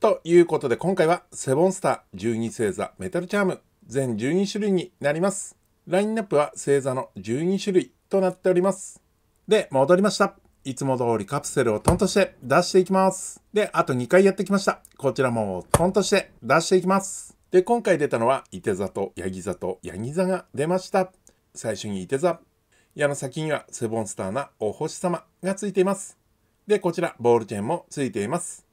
ということで今回はセボンスター12星座メタルチャーム全12種類になります。ラインナップは星座の12種類となっております。で、戻りました。いつも通りカプセルをトンとして出していきます。で、あと2回やってきました。こちらもトンとして出していきます。で、今回出たのは、伊手座とヤギ座とヤギ座が出ました。最初に伊手座。矢の先にはセボンスターなお星様がついています。で、こちら、ボールチェーンもついています。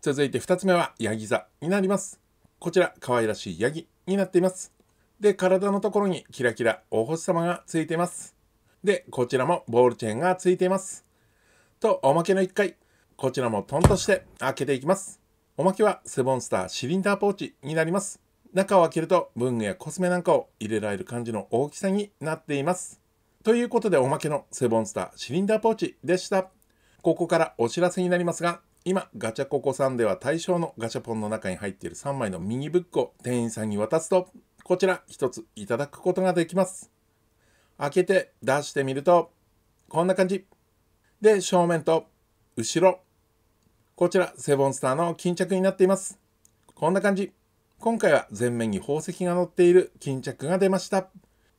続いて2つ目はヤギ座になりますこちら可愛らしいヤギになっていますで体のところにキラキラお星様がついていますでこちらもボールチェーンがついていますとおまけの1回こちらもトンとして開けていきますおまけはセボンスターシリンダーポーチになります中を開けると文具やコスメなんかを入れられる感じの大きさになっていますということでおまけのセボンスターシリンダーポーチでしたここからお知らせになりますが今、ガチャココさんでは対象のガチャポンの中に入っている3枚のミニブックを店員さんに渡すと、こちら1ついただくことができます。開けて出してみると、こんな感じ。で、正面と後ろ。こちら、セボンスターの巾着になっています。こんな感じ。今回は前面に宝石が載っている巾着が出ました。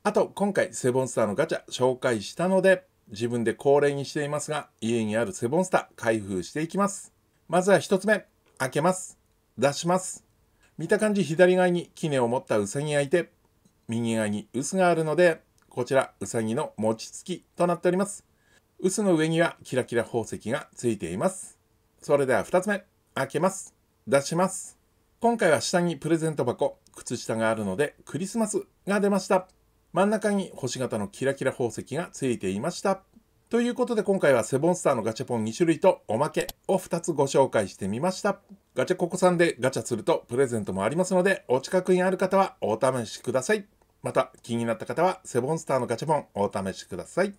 あと、今回セボンスターのガチャ紹介したので、自分で恒例にしていますが、家にあるセボンスター開封していきます。まずは1つ目。開けます。出します。見た感じ左側に杵を持ったうさぎがいて、右側に臼があるので、こちらうさぎの餅つきとなっております。臼の上にはキラキラ宝石がついています。それでは2つ目。開けます。出します。今回は下にプレゼント箱、靴下があるのでクリスマスが出ました。真ん中に星型のキラキラ宝石がついていました。ということで今回はセボンスターのガチャポン2種類とおまけを2つご紹介してみました。ガチャココさんでガチャするとプレゼントもありますのでお近くにある方はお試しください。また気になった方はセボンスターのガチャポンお試しください。